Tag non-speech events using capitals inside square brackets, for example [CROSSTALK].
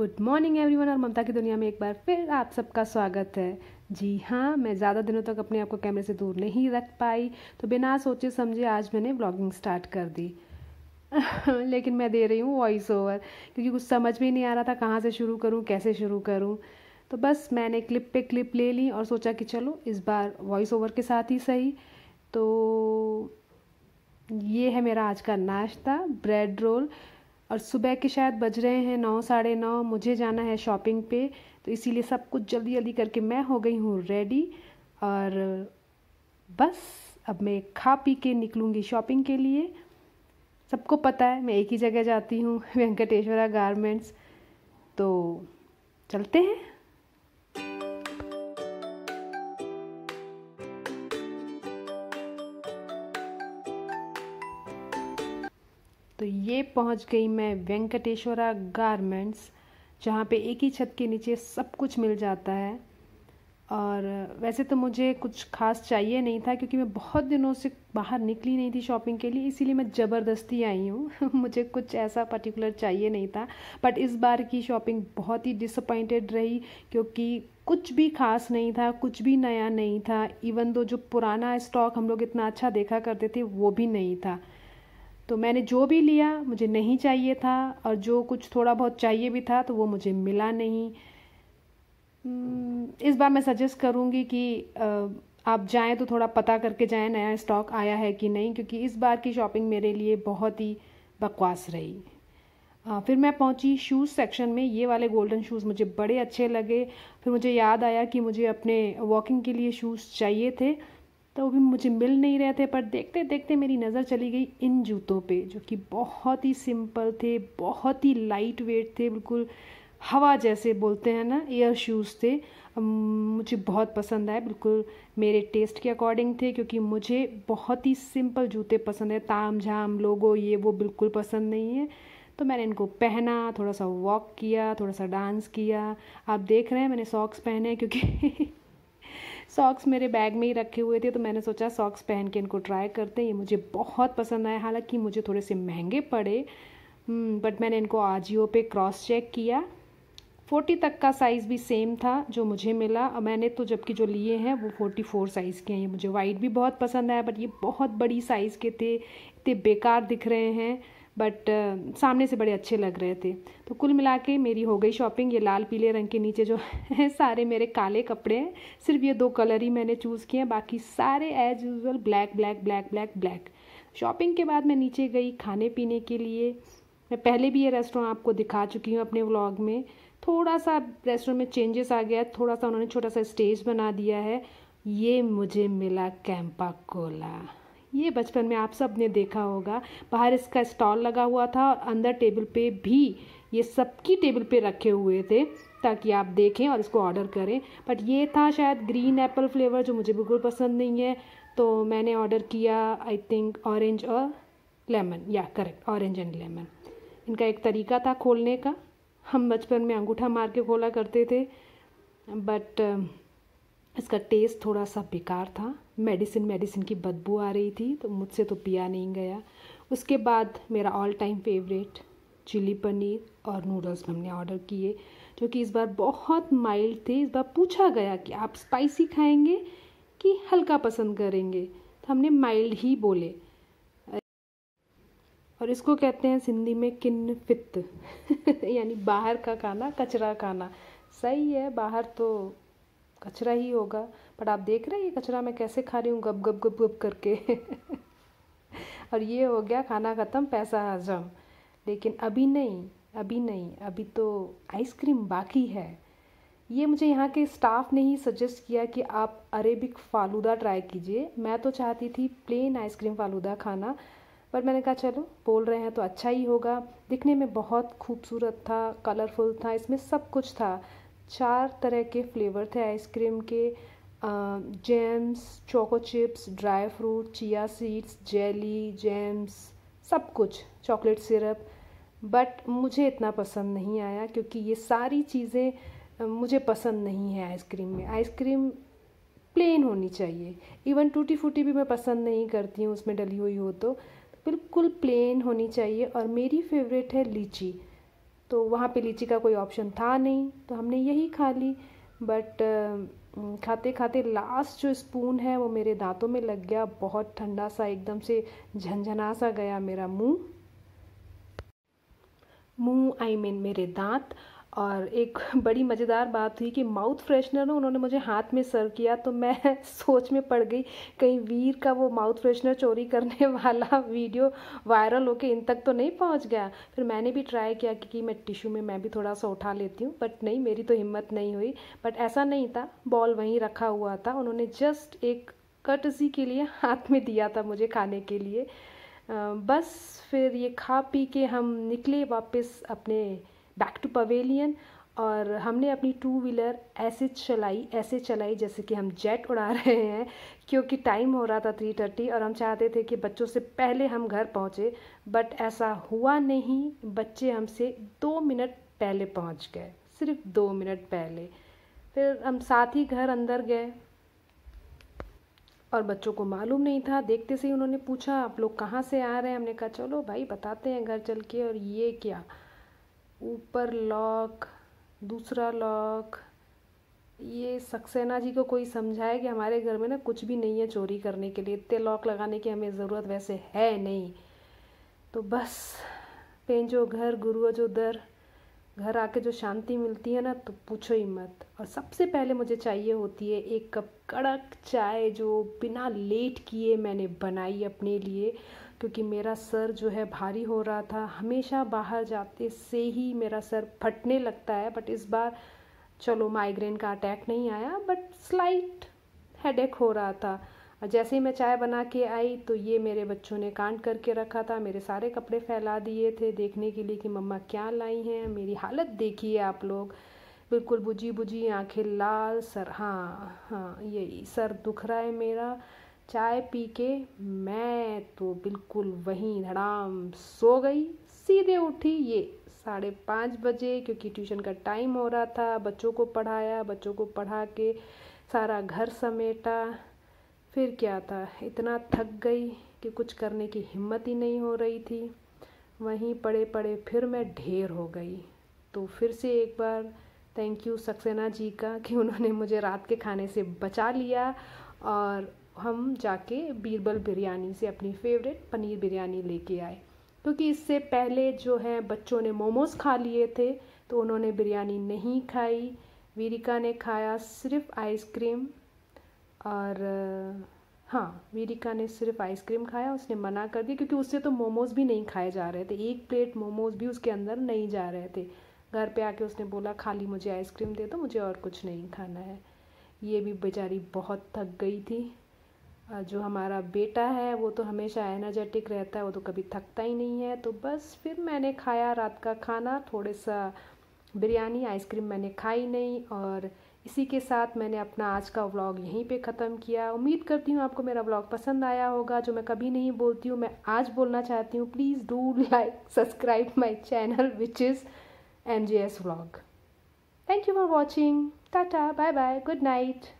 good morning everyone और ममता की दुनिया में एक बार फिर आप सबका स्वागत है जी हाँ मैं ज़्यादा दिनों तक अपने आप को कैमरे से दूर नहीं रख पाई तो बिना सोचे समझे आज मैंने ब्लॉगिंग स्टार्ट कर दी [LAUGHS] लेकिन मैं दे रही हूँ वॉइस ओवर क्योंकि कुछ समझ में ही नहीं आ रहा था कहाँ से शुरू करूँ कैसे शुरू करूँ तो बस मैंने क्लिप पे क्लिप ले ली और सोचा कि चलो इस बार वॉइस ओवर के साथ ही सही तो ये है मेरा आज का नाश्ता ब्रेड रोल और सुबह के शायद बज रहे हैं नौ साढ़े नौ मुझे जाना है शॉपिंग पे तो इसीलिए सब कुछ जल्दी जल्दी करके मैं हो गई हूँ रेडी और बस अब मैं खा पी के निकलूँगी शॉपिंग के लिए सबको पता है मैं एक ही जगह जाती हूँ [LAUGHS] वेंकटेश्वरा गारमेंट्स तो चलते हैं पहुंच गई मैं वेंकटेश्वरा गारमेंट्स जहाँ पे एक ही छत के नीचे सब कुछ मिल जाता है और वैसे तो मुझे कुछ खास चाहिए नहीं था क्योंकि मैं बहुत दिनों से बाहर निकली नहीं थी शॉपिंग के लिए इसीलिए मैं ज़बरदस्ती आई हूँ [LAUGHS] मुझे कुछ ऐसा पर्टिकुलर चाहिए नहीं था बट इस बार की शॉपिंग बहुत ही डिसअपॉइंटेड रही क्योंकि कुछ भी खास नहीं था कुछ भी नया नहीं था इवन दो जो पुराना स्टॉक हम लोग इतना अच्छा देखा करते थे वो भी नहीं था तो मैंने जो भी लिया मुझे नहीं चाहिए था और जो कुछ थोड़ा बहुत चाहिए भी था तो वो मुझे मिला नहीं इस बार मैं सजेस्ट करूँगी कि आप जाएँ तो थोड़ा पता करके जाएँ नया स्टॉक आया है कि नहीं क्योंकि इस बार की शॉपिंग मेरे लिए बहुत ही बकवास रही फिर मैं पहुंची शूज़ सेक्शन में ये वाले गोल्डन शूज़ मुझे बड़े अच्छे लगे फिर मुझे याद आया कि मुझे अपने वॉकिंग के लिए शूज़ चाहिए थे तो भी मुझे मिल नहीं रहे थे पर देखते देखते मेरी नज़र चली गई इन जूतों पे जो कि बहुत ही सिंपल थे बहुत ही लाइट वेट थे बिल्कुल हवा जैसे बोलते हैं ना एयर शूज़ थे मुझे बहुत पसंद आए बिल्कुल मेरे टेस्ट के अकॉर्डिंग थे क्योंकि मुझे बहुत ही सिंपल जूते पसंद है ताम झाम लोगो ये वो बिल्कुल पसंद नहीं है तो मैंने इनको पहना थोड़ा सा वॉक किया थोड़ा सा डांस किया आप देख रहे हैं मैंने सॉक्स पहने क्योंकि [LAUGHS] सॉक्स मेरे बैग में ही रखे हुए थे तो मैंने सोचा सॉक्स पहन के इनको ट्राई करते हैं ये मुझे बहुत पसंद आए हालांकि मुझे थोड़े से महंगे पड़े बट हम्म, मैंने इनको आजियो पे क्रॉस चेक किया फोर्टी तक का साइज़ भी सेम था जो मुझे मिला और मैंने तो जबकि जो लिए हैं वो फोर्टी फोर साइज़ के हैं ये मुझे वाइट भी बहुत पसंद आया बट ये बहुत बड़ी साइज़ के थे इतने बेकार दिख रहे हैं बट uh, सामने से बड़े अच्छे लग रहे थे तो कुल मिला के मेरी हो गई शॉपिंग ये लाल पीले रंग के नीचे जो [LAUGHS] है सारे मेरे काले कपड़े हैं सिर्फ ये दो कलर ही मैंने चूज़ किए हैं बाकी सारे as usual black black black black black shopping के बाद मैं नीचे गई खाने पीने के लिए मैं पहले भी ये रेस्टोरेंट आपको दिखा चुकी हूँ अपने व्लॉग में थोड़ा सा रेस्टोरेंट में चेंजेस आ गया थोड़ा सा उन्होंने छोटा सा स्टेज बना दिया है ये मुझे मिला कैंपा कोला ये बचपन में आप सब ने देखा होगा बाहर इसका स्टॉल लगा हुआ था और अंदर टेबल पे भी ये सबकी टेबल पे रखे हुए थे ताकि आप देखें और इसको ऑर्डर करें बट ये था शायद ग्रीन एप्पल फ्लेवर जो मुझे बिल्कुल पसंद नहीं है तो मैंने ऑर्डर किया आई थिंक ऑरेंज और लेमन या करेक्ट ऑरेंज एंड लेमन इनका एक तरीका था खोलने का हम बचपन में अंगूठा मार के खोला करते थे बट um, इसका टेस्ट थोड़ा सा बेकार था मेडिसिन मेडिसिन की बदबू आ रही थी तो मुझसे तो पिया नहीं गया उसके बाद मेरा all time favourite chilli paneer और नूडल्स हमने ऑर्डर किए जो कि इस बार बहुत माइल्ड थे इस बार पूछा गया कि आप स्पाइसी खाएंगे कि हल्का पसंद करेंगे तो हमने माइल्ड ही बोले और इसको कहते हैं सिंधी में किन्न फित [LAUGHS] यानी बाहर का खाना कचरा खाना सही है बाहर तो कचरा ही होगा बट आप देख रहे हैं ये कचरा मैं कैसे खा रही हूँ गप गप गप गप करके [LAUGHS] और ये हो गया खाना ख़त्म पैसा हजम लेकिन अभी नहीं अभी नहीं अभी तो आइसक्रीम बाकी है ये मुझे यहाँ के स्टाफ ने ही सजेस्ट किया कि आप अरेबिक फालूदा ट्राई कीजिए मैं तो चाहती थी प्लेन आइसक्रीम फालूदा खाना पर मैंने कहा चलो बोल रहे हैं तो अच्छा ही होगा दिखने में बहुत खूबसूरत था कलरफुल था इसमें सब कुछ था चार तरह के फ्लेवर थे आइसक्रीम के gems choco chips dry fruit chia seeds jelly jams सब कुछ चॉकलेट सिरप बट मुझे इतना पसंद नहीं आया क्योंकि ये सारी चीज़ें मुझे पसंद नहीं है आइसक्रीम में आइसक्रीम प्लेन होनी चाहिए इवन टूटी फूटी भी मैं पसंद नहीं करती हूँ उसमें डली हुई हो तो बिल्कुल प्लेन होनी चाहिए और मेरी फेवरेट है लीची तो वहाँ पे लीची का कोई ऑप्शन था नहीं तो हमने यही खा ली बट खाते खाते लास्ट जो स्पून है वो मेरे दांतों में लग गया बहुत ठंडा सा एकदम से झंझना सा गया मेरा मुंह मुंह आई मीन मेरे दांत और एक [LAUGHS] बड़ी मज़ेदार बात थी कि माउथ फ्रेशनर उन्होंने मुझे हाथ में सर्व किया तो मैं [LAUGHS] सोच में पड़ गई कहीं वीर का वो माउथ फ्रेशनर चोरी करने [LAUGHS] वाला वीडियो वायरल होके इन तक तो नहीं पहुंच गया फिर मैंने भी ट्राई किया कि मैं टिश्यू में मैं भी थोड़ा सा उठा लेती हूँ बट नहीं मेरी तो हिम्मत नहीं हुई बट ऐसा नहीं था बॉल वहीं रखा हुआ था उन्होंने जस्ट एक कटसी के लिए हाथ में दिया था मुझे खाने के लिए बस फिर ये खा पी के हम निकले वापस अपने बैक टू पवेलियन और हमने अपनी टू व्हीलर ऐसे चलाई ऐसे चलाई जैसे कि हम जेट उड़ा [LAUGHS] रहे हैं क्योंकि टाइम हो रहा था थ्री थर्टी और हम चाहते थे कि बच्चों से पहले हम घर पहुँचे बट ऐसा हुआ नहीं बच्चे हमसे दो मिनट पहले पहुँच गए सिर्फ दो मिनट पहले फिर हम साथ ही घर अंदर गए और बच्चों को मालूम नहीं था देखते से ही उन्होंने पूछा आप लोग कहाँ से आ रहे हैं हमने कहा चलो भाई बताते हैं घर चल के और ये क्या ऊपर लॉक दूसरा लॉक ये सक्सेना जी को कोई समझाए कि हमारे घर में ना कुछ भी नहीं है चोरी करने के लिए इतने लॉक लगाने की हमें ज़रूरत वैसे है नहीं तो बस पेंजो घर गुरु जो दर घर आके जो शांति मिलती है ना तो पूछो ही मत और सबसे पहले मुझे चाहिए होती है एक कप कड़क चाय जो बिना लेट किए मैंने बनाई अपने लिए क्योंकि मेरा सर जो है भारी हो रहा था हमेशा बाहर जाते से ही मेरा सर फटने लगता है बट इस बार चलो माइग्रेन का अटैक नहीं आया बट स्लाइट हेडेक हो रहा था जैसे ही मैं चाय बना के आई तो ये मेरे बच्चों ने कांड करके रखा था मेरे सारे कपड़े फैला दिए थे देखने के लिए कि मम्मा क्या लाई हैं मेरी हालत देखिए आप लोग बिल्कुल बुझी बुझी आंखें लाल सर हाँ हाँ यही सर दुख रहा है मेरा चाय पी के मैं तो बिल्कुल वहीं धड़ाम सो गई सीधे उठी ये साढ़े पाँच बजे क्योंकि ट्यूशन का टाइम हो रहा था बच्चों को पढ़ाया बच्चों को पढ़ा के सारा घर समेटा फिर क्या था इतना थक गई कि कुछ करने की हिम्मत ही नहीं हो रही थी वहीं पड़े पड़े फिर मैं ढेर हो गई तो फिर से एक बार थैंक यू सक्सेना जी का कि उन्होंने मुझे रात के खाने से बचा लिया और हम जाके बीरबल बिरयानी से अपनी फेवरेट पनीर बिरयानी लेके आए क्योंकि इससे पहले जो है बच्चों ने मोमोज़ खा लिए थे तो उन्होंने बिरयानी नहीं खाई वीरिका ने खाया सिर्फ आइसक्रीम और हाँ वीरिका ने सिर्फ आइसक्रीम खाया उसने मना कर दिया क्योंकि उससे तो मोमोज़ भी नहीं खाए जा रहे थे एक प्लेट मोमोज़ भी उसके अंदर नहीं जा रहे थे घर पे आके उसने बोला खाली मुझे आइसक्रीम दे दो मुझे और कुछ नहीं खाना है ये भी बेचारी बहुत थक गई थी जो हमारा बेटा है वो तो हमेशा एनर्जेटिक रहता है वो तो कभी थकता ही नहीं है तो बस फिर मैंने खाया रात का खाना थोड़े सा बिरयानी आइसक्रीम मैंने खाई नहीं और इसी के साथ मैंने अपना आज का व्लॉग यहीं पे ख़त्म किया उम्मीद करती हूँ आपको मेरा व्लॉग पसंद आया होगा जो मैं कभी नहीं बोलती हूँ मैं आज बोलना चाहती हूँ please do like subscribe my channel which is M J S vlog thank you for watching tata bye bye good night